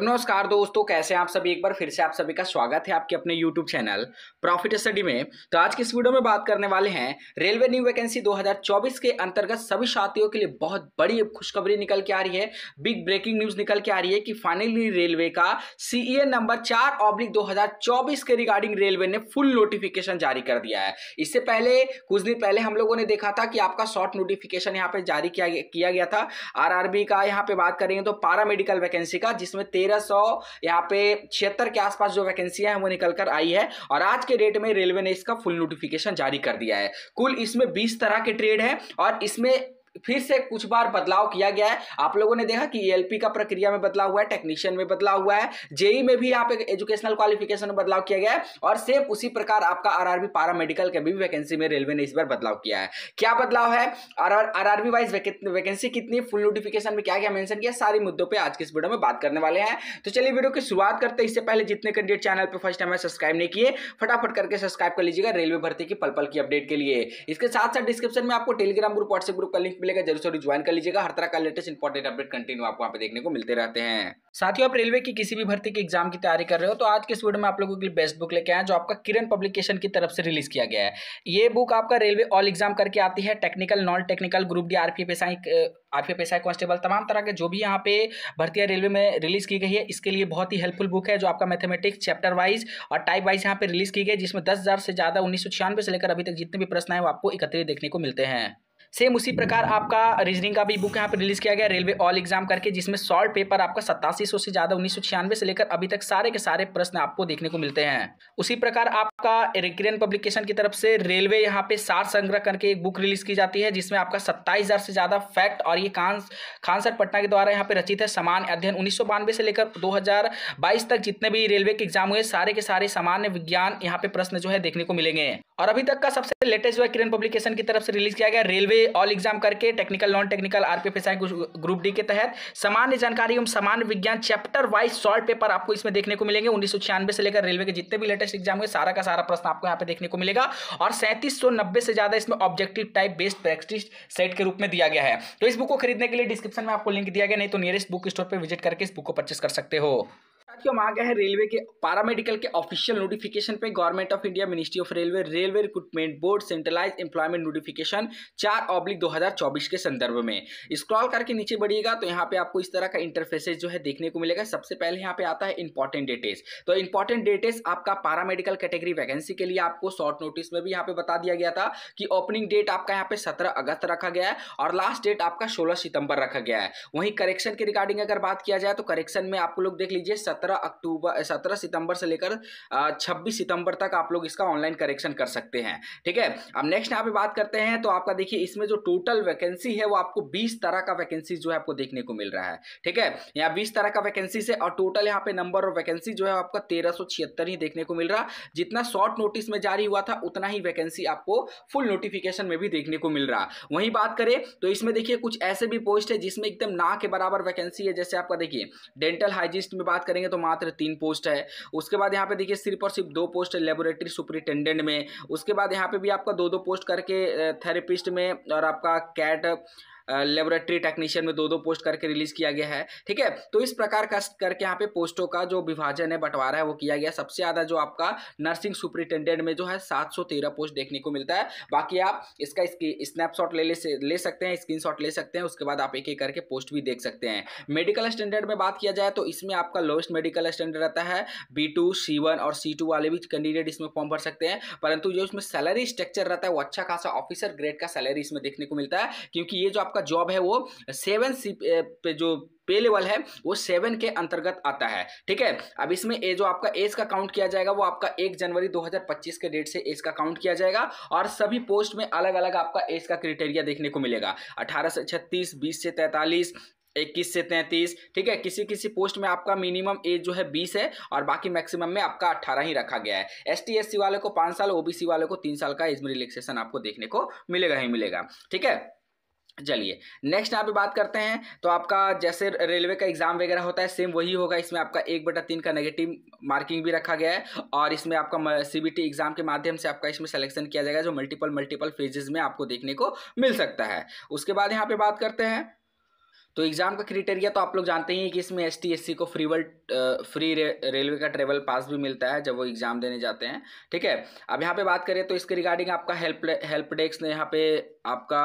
नमस्कार दोस्तों कैसे हैं आप सभी एक बार फिर से आप सभी का स्वागत है आपके अपने YouTube चैनल प्रॉफिट स्टडी में तो आज की इस वीडियो में बात करने वाले हैं रेलवे न्यू वैकेंसी 2024 के अंतर्गत सभी साथियों के लिए बहुत बड़ी खुशखबरी निकल के आ रही है बिग ब्रेकिंग न्यूज निकल के आ रही है कि फाइनली रेलवे का सी नंबर e चार ऑब्लिक दो के रिगार्डिंग रेलवे ने फुल नोटिफिकेशन जारी कर दिया है इससे पहले कुछ दिन पहले हम लोगों ने देखा था कि आपका शॉर्ट नोटिफिकेशन यहाँ पे जारी किया गया था आर का यहाँ पे बात करेंगे तो पारा मेडिकल वैकेंसी का जिसमें तेरह सौ यहाँ पे छिहत्तर के आसपास जो वैकेंसियां हैं वो निकल कर आई है और आज के डेट में रेलवे ने इसका फुल नोटिफिकेशन जारी कर दिया है कुल इसमें बीस तरह के ट्रेड है और इसमें फिर से कुछ बार बदलाव किया गया है आप लोगों ने देखा कि ई का प्रक्रिया में बदलाव हुआ है टेक्नीशियन में बदलाव हुआ है जेई e में भी यहाँ पे एजुकेशनल क्वालिफिकेशन में बदलाव किया गया है और सेम उसी प्रकार आपका आरआरबी पारा मेडिकल के भी वैकेंसी में रेलवे ने इस बार बदलाव किया है क्या बदलाव है आर आर वाइज वैकेंसी कितनी फुल नोटिफिकेशन में क्या क्या मैंशन किया सारे मुद्दों पर आज के इस वीडियो में बात करने वाले हैं तो चलिए वीडियो की शुरुआत करते हैं इससे पहले जितने कैंडिडेट चैनल पर फर्स्ट टाइम सब्सक्राइब नहीं किए फटाफट करके सब्सक्राइब कर लीजिएगा रेलवे भर्ती की पल पल की अपडेट के लिए इसके साथ साथ डिस्क्रिप्शन में आपको टेलीग्राम ग्रुप व्हाट्सएप ग्रुप का लिंक मिलेगा जरूर जरूर ज्वाइन कर लीजिएगा हर तरह का लेटेस्ट इंपॉर्टेंट अपडेट कंटिन्यू आपको वहाँ पे देखने को मिलते रहते हैं साथियों आप रेलवे की किसी भी भर्ती के एग्जाम की तैयारी कर रहे हो तो आज के इस वीडियो में आप लोगों के लिए बेस्ट बुक लेके आए जो आपका किरण पब्लिकेशन की तरफ से रिलीज किया गया है ये बुक आपका रेलवे ऑल एग्जाम करके आती है technical non technical group D R P आपके पेशा कॉन्स्टेबल तमाम तरह के जो भी यहाँ पे भर्तियाँ रेलवे में रिलीज़ की गई है इसके लिए बहुत ही हेल्पफुल बुक है जो आपका मैथमेटिक्स चैप्टर वाइज और टाइप वाइज यहाँ पे रिलीज़ की गई जिसमें दस से ज़्यादा उन्नीस से लेकर अभी तक जितने भी प्रश्न आए वो आपको इकत्रित देखने को मिलते हैं सेम उसी प्रकार आपका रीजनिंग का भी बुक यहाँ पर रिलीज़ किया गया रेलवे ऑल एग्जाम करके जिसमें सॉल्ट पेपर आपका सत्तासी से ज़्यादा उन्नीस से लेकर अभी तक सारे के सारे प्रश्न आपको देखने को मिलते हैं उसी प्रकार आपका रिक्रियन पब्लिकेशन की तरफ से रेलवे यहाँ पे सार संग्रह करके एक बुक रिलीज की जाती है जिसमें आपका सत्ताईस हज़ार से ज़्यादा फैक्ट और ये खान सर पटना के द्वारा यहाँ पे रचित है समान अध्ययन उन्नीस से लेकर बाईस तक जितने भी रेलवे के एग्जाम हुए सारे के सारे सामान्य विज्ञान यहाँ पे प्रश्न जो है देखने को मिलेंगे और अभी तक का सबसे लेटेस्ट जो है किरण पब्लिकेशन की तरफ से रिलीज किया गया रेलवे ऑल एग्जाम करके technical non technical R P group D के तहत सामान्य जानकारी एवं सामान्य विज्ञान चैप्टर वाइज शॉर्ट पेपर आपको इसमें देखने को मिलेंगे उन्नीस से लेकर रेलवे के जितने भी लेटेस्ट एग्जाम हुए सारा का सारा प्रश्न आपको यहाँ पे देखने को मिलेगा और सैंतीस से ज़्यादा इसमें objective type based practice set के रूप में दिया गया है तो इस बुक को खरीदने के लिए डिस्क्रिप्शन में आपको लिंक दिया गया नहीं तो नियरेस्ट बुक स्टोर पर विजिट करके इस बुक को परचेस कर सकते हो साथियों हम आ गए हैं रेलवे के पारामेडिकल के ऑफिशियल नोटिफिकेशन पे government of India ministry of railway railway recruitment board centralise employment notification चार ऑब्लिक 2024 के संदर्भ में स्क्रॉल करके नीचे बढ़िएगा तो यहाँ पे आपको इस तरह का इंटरफेसेस जो है देखने को मिलेगा सबसे पहले यहाँ पे आता है इंपॉर्टेंट डेटेस तो इंपॉर्टेंट डेटेस आपका पारामेडिकल कैटेगरी वैकेंसी के लिए आपको शॉर्ट नोटिस में भी यहाँ पे बता दिया गया था कि ओपनिंग डेट आपका यहाँ पे सत्रह अगस्त रखा गया है और लास्ट डेट आपका सोलह सितंबर रखा गया है वहीं करेक्शन के रिगार्डिंग अगर बात किया जाए तो करेक्शन में आप लोग देख लीजिए सत्रह अक्टूबर सत्रह सितंबर से लेकर छब्बीस सितंबर तक आप लोग इसका ऑनलाइन करेक्शन कर सकते हैं ठीक है अब नेक्स्ट यहाँ पे बात करते हैं तो आपका देखिए इसमें जो टोटल वैकेंसी है वो आपको बीस तरह का वैकेंसी जो है आपको देखने को मिल रहा है ठीक है यहाँ बीस तरह का वैकेंसी है और टोटल यहाँ पे नंबर और वैकेंसी जो है आपका तेरह ही देखने को मिल रहा जितना शॉर्ट नोटिस में जारी हुआ था उतना ही वैकेंसी आपको फुल नोटिफिकेशन में भी देखने को मिल रहा वही बात करें तो इसमें देखिए कुछ ऐसे भी पोस्ट है जिसमें एकदम ना के बराबर वैकेंसी है जैसे आपका देखिए डेंटल हाइजिस्ट में बात करेंगे तो तो मात्र तीन पोस्ट है उसके बाद यहाँ पे देखिए सिर्फ और सिर्फ दो पोस्ट है लेबोरेटरी सुपरिटेंडेंट में उसके बाद यहाँ पे भी आपका दो दो पोस्ट करके थेरेपिस्ट में और आपका कैट लेबोरेटरी टेक्नीशियन में दो दो पोस्ट करके रिलीज किया गया है ठीक है तो इस प्रकार का करके यहाँ पे पोस्टों का जो विभाजन है बंटवारा है वो किया गया सबसे ज़्यादा जो आपका नर्सिंग सुपरिटेंडेंट में जो है सात पोस्ट देखने को मिलता है बाकी आप इसका स्नैपशॉट ले ले, ले सकते हैं स्क्रीन ले सकते हैं उसके बाद आप एक एक करके पोस्ट भी देख सकते हैं मेडिकल स्टैंडर्ड में बात किया जाए तो इसमें आपका लोएस्ट मेडिकल स्टैंडर्ड रहता है बी टू सी वन और सी टू वाले भी कैंडिडेट इसमें फॉर्म भर सकते हैं परंतु जो इसमें सैलरी स्ट्रक्चर रहता है वो अच्छा खासा ऑफिसर ग्रेड का सैलरी इसमें देखने को मिलता है क्योंकि ये जो आप आपका जॉब है वो सेवन सी पे जो पे लेवल है वो सेवन के अंतर्गत आता है ठीक है अब इसमें ए जो आपका एज का काउंट किया जाएगा वो आपका एक जनवरी 2025 के डेट से एज का काउंट किया जाएगा और सभी पोस्ट में अलग अलग आपका एज का क्रिटेरिया देखने को मिलेगा 18 से 36 20 से 43 इक्कीस से तैंतीस ठीक है किसी किसी पोस्ट में आपका मिनिमम एज जो है बीस है और बाकी मैक्सिमम में आपका अट्ठारह ही रखा गया है एस टी एस सी वाले को पाँच साल ओबीसी वाले को तीन साल का एज में रिलेक्सेशन आपको देखने को मिलेगा ही मिलेगा ठीक है चलिए नेक्स्ट यहाँ पे बात करते हैं तो आपका जैसे रेलवे का एग्ज़ाम वगैरह होता है सेम वही होगा इसमें आपका एक बटा तीन का नेगेटिव मार्किंग भी रखा गया है और इसमें आपका सीबीटी एग्ज़ाम के माध्यम से आपका इसमें सिलेक्शन किया जाएगा जो मल्टीपल मल्टीपल फेजेस में आपको देखने को मिल सकता है उसके बाद यहाँ पर बात करते हैं तो एग्ज़ाम का क्रिटेरिया तो आप लोग जानते ही हैं कि इसमें एस टी को फ्री वर्ल्ड फ्री रे, रेलवे का ट्रेवल पास भी मिलता है जब वो एग्ज़ाम देने जाते हैं ठीक है अब यहाँ पे बात करें तो इसके रिगार्डिंग आपका हेल्प हेल्प डेस्क ने यहाँ पे आपका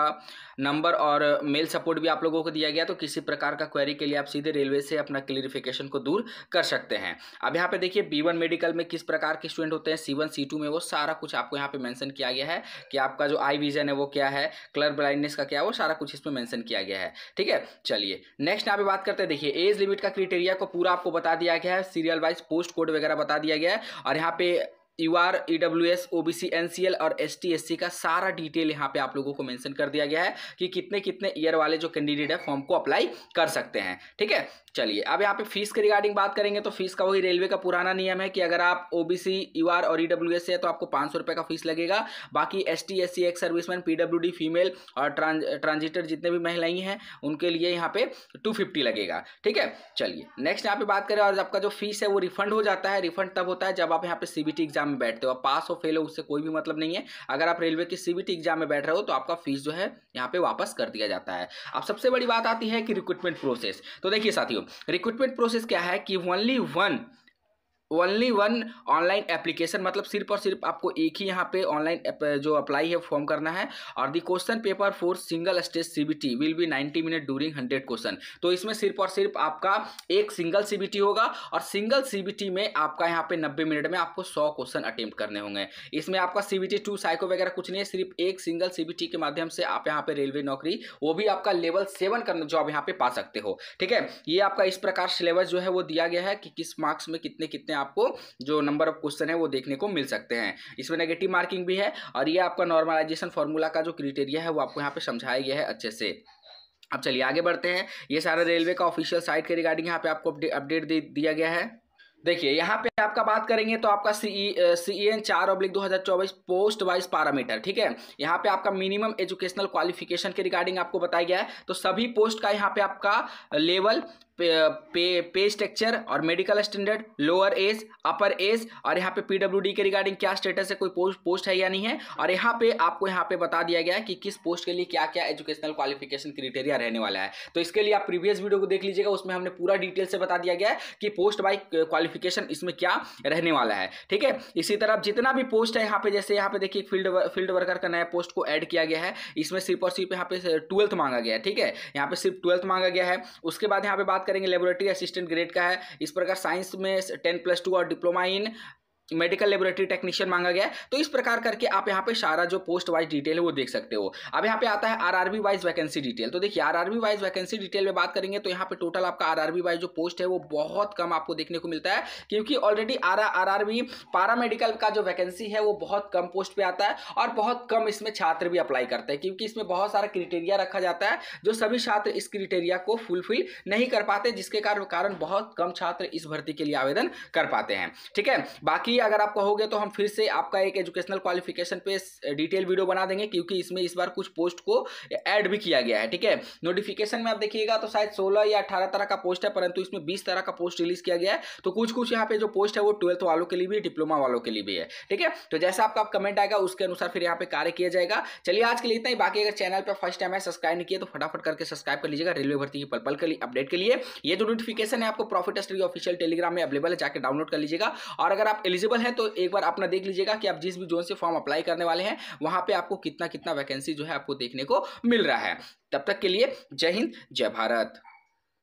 नंबर और मेल सपोर्ट भी आप लोगों को दिया गया तो किसी प्रकार का क्वेरी के लिए आप सीधे रेलवे से अपना क्लियरिफिकेशन को दूर कर सकते हैं अब यहाँ पे देखिए बी मेडिकल में किस प्रकार के स्टूडेंट होते हैं सी वन में वो सारा कुछ आपको यहाँ पे मैंसन किया गया है कि आपका जो आई विजन है वो क्या है कलर ब्लाइंडनेस का क्या है वो सारा कुछ इसमें मैंसन किया गया है ठीक है चलिए नेक्स्ट यहाँ पे बात करते हैं देखिए एज लिमिट का क्रिटेरिया को पूरा आपको बता दिया गया है सीरियल वाइज पोस्ट कोड वगैरह बता दिया गया है और यहाँ पे U R E W S O B C N C L और एस टी एस सी का सारा डिटेल यहाँ पे आप लोगों को मेंशन कर दिया गया है कि कितने कितने ईयर वाले जो कैंडिडेट है फॉर्म को अप्लाई कर सकते हैं ठीक है चलिए अब यहाँ पे फीस के रिगार्डिंग बात करेंगे तो फीस का वही रेलवे का पुराना नियम है कि अगर आप ओबीसी यूआर और ईडब्ल्यू e से है तो आपको पाँच सौ रुपये का फीस लगेगा बाकी S T S C ex serviceman PWD female और ट्रांज ट्रांजिटर जितने भी महिलाएं हैं उनके लिए यहाँ पे टू फिफ्टी लगेगा ठीक है चलिए नेक्स्ट यहाँ पे बात करें और आपका जो फीस है वो रिफंड हो जाता है रिफंड तब होता है जब आप यहाँ पे सीबीटी एग्जाम में बैठते हो आप पास हो फेल हो उससे कोई भी मतलब नहीं है अगर आप रेलवे के सीबीटी एग्जाम में बैठ रहे हो तो आपका फीस जो है यहाँ पे वापस कर दिया जाता है अब सबसे बड़ी बात आती है कि रिक्रूटमेंट प्रोसेस तो देखिए साथियों रिक्रूटमेंट प्रोसेस क्या है कि only one only one online application मतलब सिर्फ और सिर्फ आपको एक ही यहाँ पे ऑनलाइन जो अप्लाई है फॉर्म करना है और the question paper for single stage CBT will be 90 minute during 100 question तो इसमें सिर्फ और सिर्फ आपका एक सिंगल सीबीटी होगा और सिंगल सीबीटी में आपका यहाँ पे 90 मिनट में आपको 100 क्वेश्चन अटेम्प्ट करने होंगे इसमें आपका सीबीटी टू साइको वगैरह कुछ नहीं है सिर्फ एक सिंगल सीबीटी के माध्यम से आप यहाँ पे रेलवे नौकरी वो भी आपका लेवल सेवन का जॉब यहाँ पे पा सकते हो ठीक है ये आपका इस प्रकार सिलेबस जो है वो दिया गया है कि किस मार्क्स में कितने कितने इसमें आपको जो नंबर ऑफ क्वेश्चन है वो देखने को मिल सकते हैं इसमें नेगेटिव मार्किंग भी है और ये आपका नॉर्मलाइजेशन फॉर्मूला का जो क्रिटेरिया है वो आपको यहाँ पे समझाया गया है अच्छे से अब चलिए आगे बढ़ते हैं ये सारा रेलवे का ऑफिशियल साइट के रिगार्डिंग यहाँ पे आपको अपडेट दे दिया गया है देखिए यहाँ पे आपका बात करेंगे तो आपका सीई सीई एन चार ऑब्लिक दो हज़ार चौबीस पोस्ट वाइज पैरामीटर ठीक है यहाँ पे आपका मिनिमम एजुकेशनल क्वालिफिकेशन के रिगार्डिंग आपको बताया गया है तो सभी पोस्ट का यहाँ पे आपका लेवल पे पे स्ट्रक्चर और medical standard lower age upper age और यहाँ पे पीडब्ल्यूडी के रिगार्डिंग क्या स्टेटस है कोई पोस्ट पोस्ट है या नहीं है और यहाँ पे आपको यहाँ पे बता दिया गया है कि किस पोस्ट के लिए क्या क्या एजुकेशनल क्वालिफिकेशन क्रिटेरिया रहने वाला है तो इसके लिए आप प्रीवियस वीडियो को देख लीजिएगा उसमें हमने पूरा डिटेल से बता दिया गया है कि पोस्ट बाई क्वालिफिकेशन इसमें क्या रहने वाला है ठीक है इसी तरह जितना भी पोस्ट है यहाँ पे जैसे यहाँ पे देखिए फील्ड फील्ड वर्कर का नया पोस्ट को एड किया गया है इसमें सिर्फ और सिर्फ यहाँ पे ट्वेल्थ मांगा गया है ठीक है यहाँ पे सिर्फ ट्वेल्थ मांगा गया है उसके बाद यहाँ पे बात करेंगे लेबोरेटरी असिस्टेंट ग्रेड का है इस प्रकार साइंस में टेन प्लस टू और diploma in medical laboratory technician मांगा गया है तो इस प्रकार करके आप यहाँ पे सारा जो पोस्ट वाइज डिटेल है वो देख सकते हो अब यहाँ पे आता है आरआरबी वाइज वैकेंसी डिटेल तो देखिए आरआरबी वाइज वैकेंसी डिटेल में बात करेंगे तो यहाँ पे टोटल आपका आरआरबी वाइज जो पोस्ट है वो बहुत कम आपको देखने को मिलता है क्योंकि already R R para medical का जो वैकेंसी है वो बहुत कम पोस्ट पर आता है और बहुत कम इसमें छात्र भी अप्लाई करते हैं क्योंकि इसमें बहुत सारा क्रिटेरिया रखा जाता है जो सभी छात्र इस क्रिटेरिया को फुलफिल नहीं कर पाते जिसके कारण बहुत कम छात्र इस भर्ती के लिए आवेदन कर पाते हैं ठीक है बाकी भी अगर आप कहोगे तो हम फिर से आपका एक एजुकेशनल क्वालिफिकेशन पे डिटेल वीडियो बना देंगे क्योंकि इसमें इस बार कुछ पोस्ट को ऐड भी किया गया है ठीक है नोटिफिकेशन में आप देखिएगा तो शायद सोलह या अठारह तरह का पोस्ट है परंतु इसमें बीस तरह का पोस्ट रिलीज किया गया है तो कुछ कुछ यहाँ पे जो पोस्ट है वो ट्वेल्थ वालों के लिए भी डिप्लोमा वालों के लिए भी है ठीक है तो जैसा आपका कमेंट आएगा उसके अनुसार फिर यहाँ पे कार्य किया जाएगा चलिए आज के लिए इतना ही बाकी अगर चैनल पर फर्स्ट टाइम है सब्सक्राइब नहीं किया तो फटाफट करके सब्सक्राइब कर लीजिएगा रेलवे भर्ती की पलपल के लिए अपडेट के लिए ये जो नोटिफिकेशन है आपको प्रॉफिट स्टडी ऑफिशियल टेलीग्राम में अवेलेबल है जाकर डाउनलोड कर लीजिएगा और अगर आप एलिजिबल एलिजिबल हैं तो एक बार अपना देख लीजिएगा कि आप जिस भी जोन से फॉर्म अप्लाई करने वाले हैं वहां पर आपको कितना कितना वैकेंसी जो है आपको देखने को मिल रहा है तब तक के लिए जय हिंद जय भारत